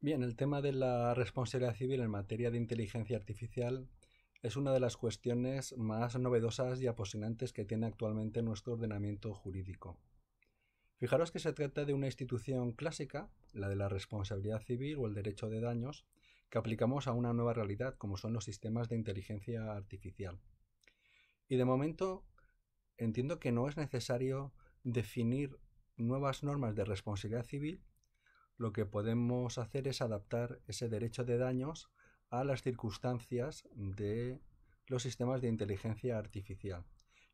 Bien, el tema de la responsabilidad civil en materia de inteligencia artificial es una de las cuestiones más novedosas y apasionantes que tiene actualmente nuestro ordenamiento jurídico. Fijaros que se trata de una institución clásica, la de la responsabilidad civil o el derecho de daños, que aplicamos a una nueva realidad como son los sistemas de inteligencia artificial. Y de momento entiendo que no es necesario definir nuevas normas de responsabilidad civil lo que podemos hacer es adaptar ese derecho de daños a las circunstancias de los sistemas de inteligencia artificial.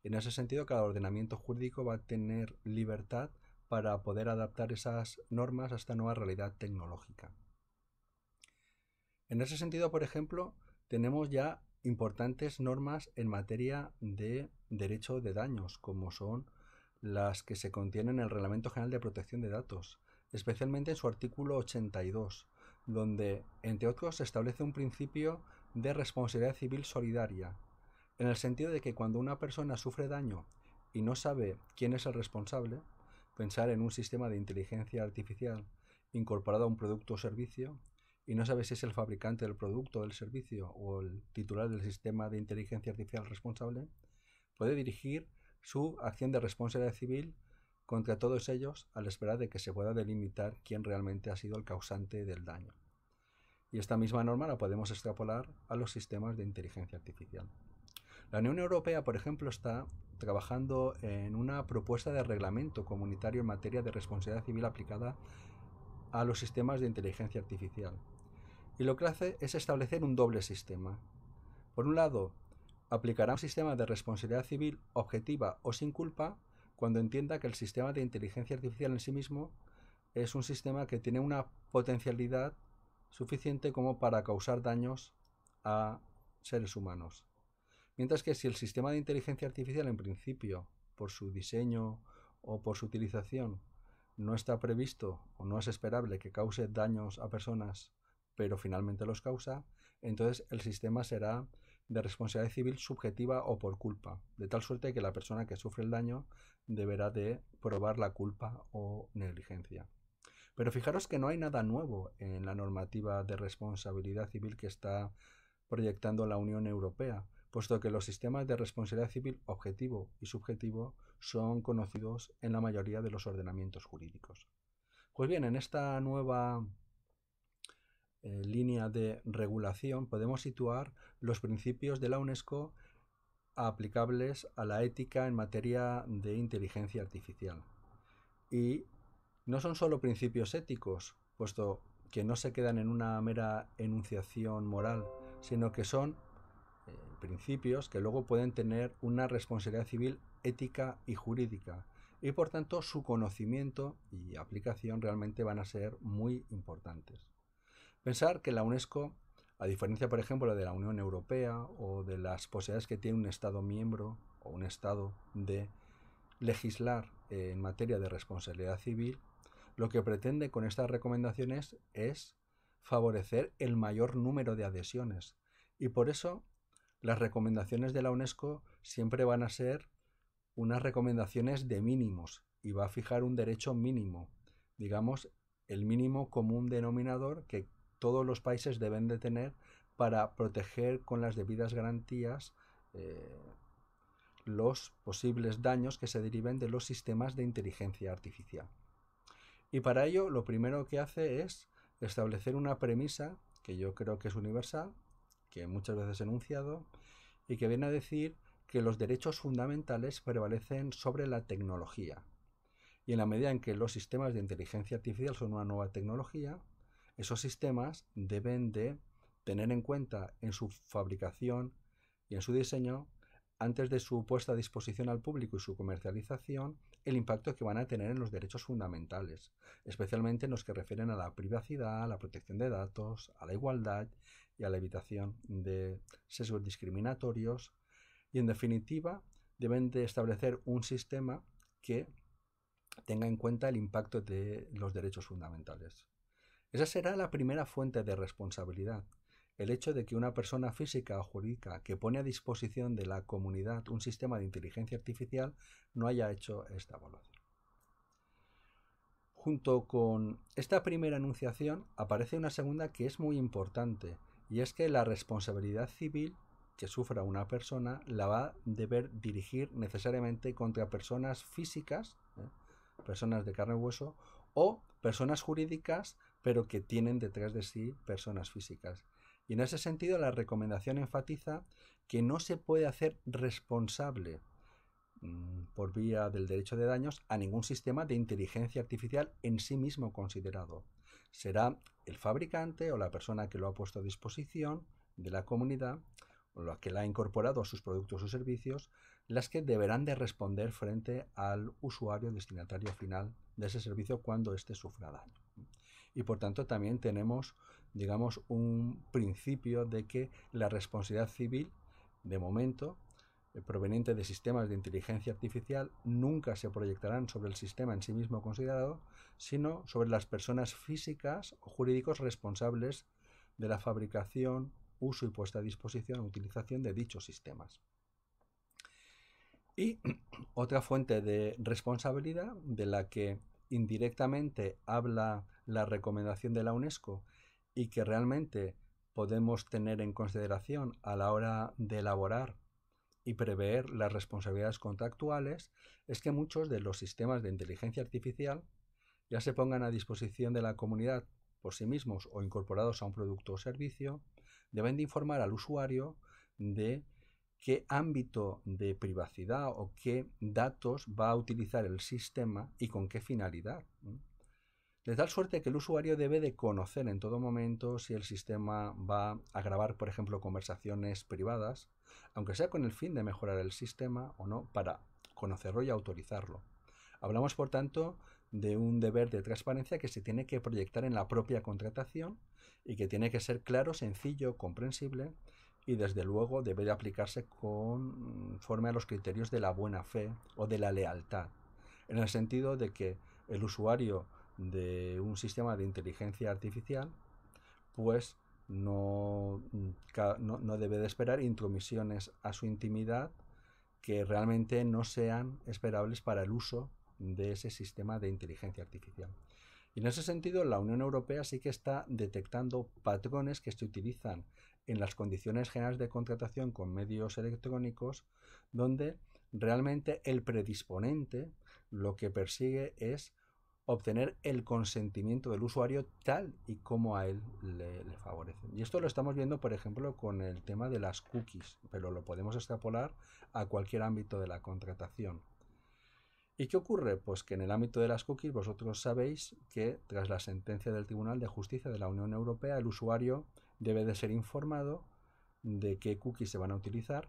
En ese sentido, cada ordenamiento jurídico va a tener libertad para poder adaptar esas normas a esta nueva realidad tecnológica. En ese sentido, por ejemplo, tenemos ya importantes normas en materia de derecho de daños, como son las que se contienen en el Reglamento General de Protección de Datos, especialmente en su artículo 82, donde, entre otros, se establece un principio de responsabilidad civil solidaria, en el sentido de que cuando una persona sufre daño y no sabe quién es el responsable, pensar en un sistema de inteligencia artificial incorporado a un producto o servicio y no sabe si es el fabricante del producto o del servicio o el titular del sistema de inteligencia artificial responsable, puede dirigir su acción de responsabilidad civil contra todos ellos a la espera de que se pueda delimitar quién realmente ha sido el causante del daño. Y esta misma norma la podemos extrapolar a los sistemas de inteligencia artificial. La Unión Europea, por ejemplo, está trabajando en una propuesta de reglamento comunitario en materia de responsabilidad civil aplicada a los sistemas de inteligencia artificial. Y lo que hace es establecer un doble sistema. Por un lado, aplicará un sistema de responsabilidad civil objetiva o sin culpa cuando entienda que el sistema de inteligencia artificial en sí mismo es un sistema que tiene una potencialidad suficiente como para causar daños a seres humanos. Mientras que si el sistema de inteligencia artificial en principio, por su diseño o por su utilización, no está previsto o no es esperable que cause daños a personas, pero finalmente los causa, entonces el sistema será de responsabilidad civil subjetiva o por culpa, de tal suerte que la persona que sufre el daño deberá de probar la culpa o negligencia. Pero fijaros que no hay nada nuevo en la normativa de responsabilidad civil que está proyectando la Unión Europea, puesto que los sistemas de responsabilidad civil objetivo y subjetivo son conocidos en la mayoría de los ordenamientos jurídicos. Pues bien, en esta nueva línea de regulación podemos situar los principios de la UNESCO aplicables a la ética en materia de inteligencia artificial. Y no son solo principios éticos, puesto que no se quedan en una mera enunciación moral, sino que son eh, principios que luego pueden tener una responsabilidad civil ética y jurídica, y por tanto su conocimiento y aplicación realmente van a ser muy importantes. Pensar que la UNESCO, a diferencia, por ejemplo, de la Unión Europea o de las posibilidades que tiene un Estado miembro o un Estado de legislar en materia de responsabilidad civil, lo que pretende con estas recomendaciones es favorecer el mayor número de adhesiones. Y por eso las recomendaciones de la UNESCO siempre van a ser unas recomendaciones de mínimos y va a fijar un derecho mínimo, digamos, el mínimo común denominador que todos los países deben de tener para proteger con las debidas garantías eh, los posibles daños que se deriven de los sistemas de inteligencia artificial. Y para ello lo primero que hace es establecer una premisa que yo creo que es universal, que muchas veces he enunciado, y que viene a decir que los derechos fundamentales prevalecen sobre la tecnología. Y en la medida en que los sistemas de inteligencia artificial son una nueva tecnología, esos sistemas deben de tener en cuenta en su fabricación y en su diseño, antes de su puesta a disposición al público y su comercialización, el impacto que van a tener en los derechos fundamentales, especialmente en los que refieren a la privacidad, a la protección de datos, a la igualdad y a la evitación de sesgos discriminatorios. Y en definitiva, deben de establecer un sistema que tenga en cuenta el impacto de los derechos fundamentales. Esa será la primera fuente de responsabilidad, el hecho de que una persona física o jurídica que pone a disposición de la comunidad un sistema de inteligencia artificial no haya hecho esta evaluación. Junto con esta primera enunciación aparece una segunda que es muy importante, y es que la responsabilidad civil que sufra una persona la va a deber dirigir necesariamente contra personas físicas, ¿eh? personas de carne y hueso, o personas jurídicas pero que tienen detrás de sí personas físicas. Y en ese sentido, la recomendación enfatiza que no se puede hacer responsable mm, por vía del derecho de daños a ningún sistema de inteligencia artificial en sí mismo considerado. Será el fabricante o la persona que lo ha puesto a disposición de la comunidad o la que la ha incorporado a sus productos o servicios, las que deberán de responder frente al usuario destinatario final de ese servicio cuando éste sufra daño y por tanto también tenemos, digamos, un principio de que la responsabilidad civil, de momento, eh, proveniente de sistemas de inteligencia artificial nunca se proyectarán sobre el sistema en sí mismo considerado, sino sobre las personas físicas o jurídicos responsables de la fabricación, uso y puesta a disposición o utilización de dichos sistemas. Y otra fuente de responsabilidad de la que indirectamente habla la recomendación de la UNESCO y que realmente podemos tener en consideración a la hora de elaborar y prever las responsabilidades contractuales es que muchos de los sistemas de inteligencia artificial ya se pongan a disposición de la comunidad por sí mismos o incorporados a un producto o servicio, deben de informar al usuario de qué ámbito de privacidad o qué datos va a utilizar el sistema y con qué finalidad de tal suerte que el usuario debe de conocer en todo momento si el sistema va a grabar, por ejemplo, conversaciones privadas, aunque sea con el fin de mejorar el sistema o no, para conocerlo y autorizarlo. Hablamos, por tanto, de un deber de transparencia que se tiene que proyectar en la propia contratación y que tiene que ser claro, sencillo, comprensible y, desde luego, debe de aplicarse conforme a los criterios de la buena fe o de la lealtad, en el sentido de que el usuario de un sistema de inteligencia artificial, pues no, no, debe de esperar intromisiones a su intimidad que realmente no sean esperables para el uso de ese sistema de inteligencia artificial. Y en ese sentido, la Unión Europea sí que está detectando patrones que se utilizan en las condiciones generales de contratación con medios electrónicos, donde realmente el predisponente lo que persigue es obtener el consentimiento del usuario tal y como a él le, favorece. Y esto lo estamos viendo, por ejemplo, con el tema de las cookies, pero lo podemos extrapolar a cualquier ámbito de la contratación. ¿Y qué ocurre? Pues que en el ámbito de las cookies vosotros sabéis que tras la sentencia del Tribunal de Justicia de la Unión Europea el usuario debe de ser informado de qué cookies se van a utilizar,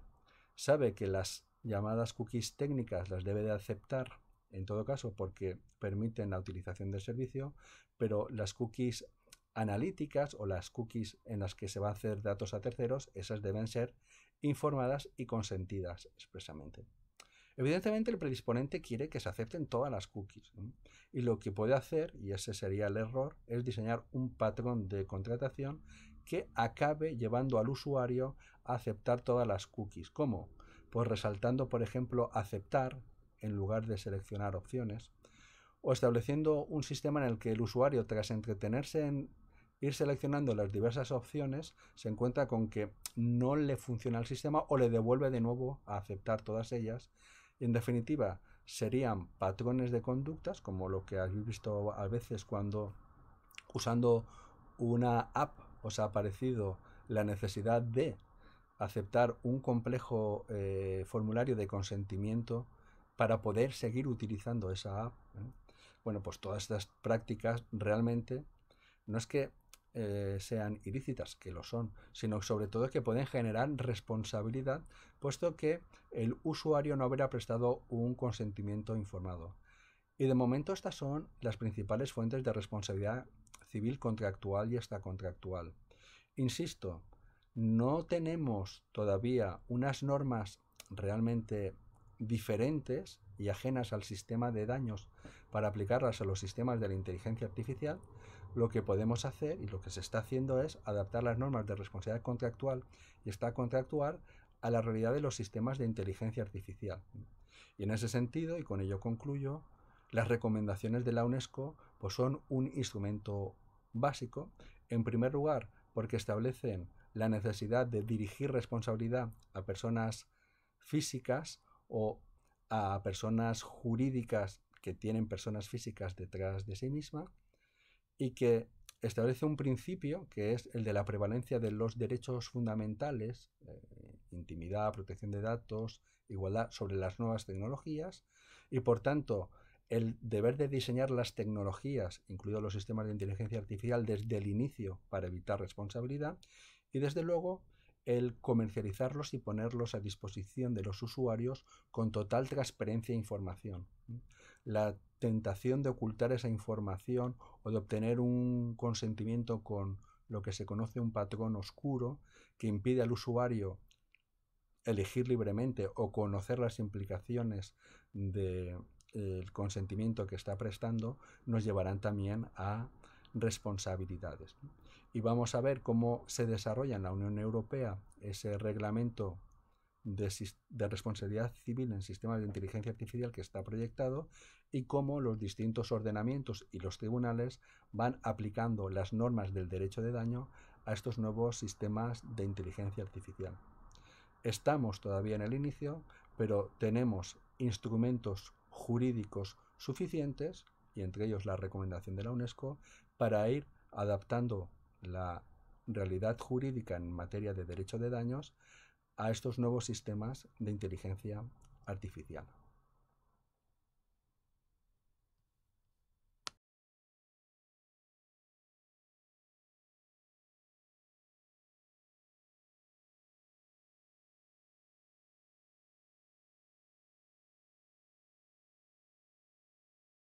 sabe que las llamadas cookies técnicas las debe de aceptar en todo caso, porque permiten la utilización del servicio, pero las cookies analíticas o las cookies en las que se va a hacer datos a terceros, esas deben ser informadas y consentidas expresamente. Evidentemente el predisponente quiere que se acepten todas las cookies y lo que puede hacer, y ese sería el error, es diseñar un patrón de contratación que acabe llevando al usuario a aceptar todas las cookies. ¿Cómo? Pues resaltando, por ejemplo, aceptar en lugar de seleccionar opciones, o estableciendo un sistema en el que el usuario, tras entretenerse en ir seleccionando las diversas opciones, se encuentra con que no le funciona el sistema o le devuelve de nuevo a aceptar todas ellas. en definitiva, serían patrones de conductas, como lo que habéis visto a veces cuando usando una app os ha aparecido la necesidad de aceptar un complejo eh, formulario de consentimiento para poder seguir utilizando esa app. Bueno, pues todas estas prácticas realmente no es que eh, sean ilícitas, que lo son, sino sobre todo que pueden generar responsabilidad, puesto que el usuario no habrá prestado un consentimiento informado. Y de momento estas son las principales fuentes de responsabilidad civil contractual y contractual. Insisto, no tenemos todavía unas normas realmente diferentes y ajenas al sistema de daños para aplicarlas a los sistemas de la inteligencia artificial, lo que podemos hacer y lo que se está haciendo es adaptar las normas de responsabilidad contractual y está contractual a la realidad de los sistemas de inteligencia artificial. Y en ese sentido, y con ello concluyo, las recomendaciones de la UNESCO pues son un instrumento básico, en primer lugar, porque establecen la necesidad de dirigir responsabilidad a personas físicas o a personas jurídicas que tienen personas físicas detrás de sí misma y que establece un principio que es el de la prevalencia de los derechos fundamentales, eh, intimidad, protección de datos, igualdad sobre las nuevas tecnologías y por tanto el deber de diseñar las tecnologías, incluidos los sistemas de inteligencia artificial, desde el inicio para evitar responsabilidad y desde luego el comercializarlos y ponerlos a disposición de los usuarios con total transparencia e información. La tentación de ocultar esa información o de obtener un consentimiento con lo que se conoce un patrón oscuro que impide al usuario elegir libremente o conocer las implicaciones del eh, consentimiento que está prestando nos llevarán también a responsabilidades y vamos a ver cómo se desarrolla en la Unión Europea ese reglamento de, responsabilidad civil en sistemas de inteligencia artificial que está proyectado y cómo los distintos ordenamientos y los tribunales van aplicando las normas del derecho de daño a estos nuevos sistemas de inteligencia artificial. Estamos todavía en el inicio, pero tenemos instrumentos jurídicos suficientes, y entre ellos la recomendación de la UNESCO, para ir adaptando la realidad jurídica en materia de derecho de daños a estos nuevos sistemas de inteligencia artificial.